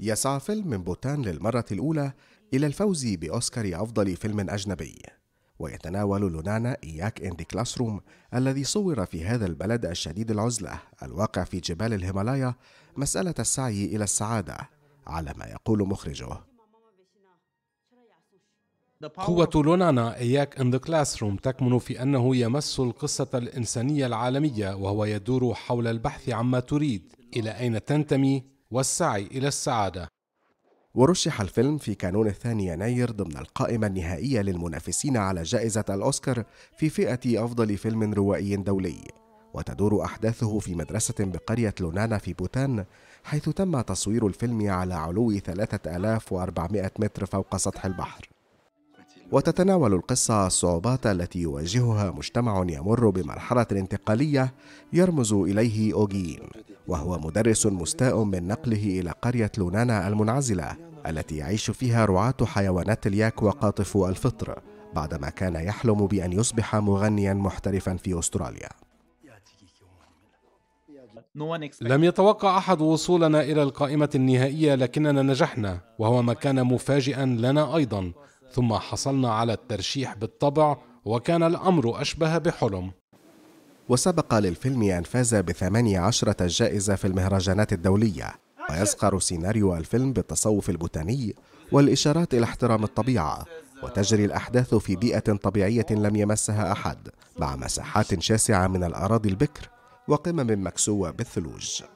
يسعى فيلم من بوتان للمرة الأولى إلى الفوز بأوسكار أفضل فيلم أجنبي ويتناول لونانا إياك إن كلاسروم كلاس روم الذي صور في هذا البلد الشديد العزلة الواقع في جبال الهيمالايا مسألة السعي إلى السعادة على ما يقول مخرجه قوة لونانا إياك إن ذا كلاس روم تكمن في أنه يمس القصة الإنسانية العالمية وهو يدور حول البحث عما تريد إلى أين تنتمي والسعي إلى السعادة ورشح الفيلم في كانون الثاني يناير ضمن القائمة النهائية للمنافسين على جائزة الأوسكار في فئة أفضل فيلم روائي دولي وتدور أحداثه في مدرسة بقرية لونانا في بوتان حيث تم تصوير الفيلم على علو 3400 متر فوق سطح البحر وتتناول القصة الصعوبات التي يواجهها مجتمع يمر بمرحلة انتقالية يرمز إليه أوجين وهو مدرس مستاء من نقله إلى قرية لونانا المنعزلة التي يعيش فيها رعاة حيوانات الياك وقاطفو الفطر بعدما كان يحلم بأن يصبح مغنيا محترفا في أستراليا لم يتوقع أحد وصولنا إلى القائمة النهائية لكننا نجحنا وهو ما كان مفاجئا لنا أيضا ثم حصلنا على الترشيح بالطبع وكان الأمر أشبه بحلم وسبق للفيلم أن فاز بثماني عشرة جائزة في المهرجانات الدولية ويزخر سيناريو الفيلم بالتصوف البوتاني والإشارات إلى احترام الطبيعة وتجري الأحداث في بيئة طبيعية لم يمسها أحد مع مساحات شاسعة من الأراضي البكر وقمم مكسوة بالثلوج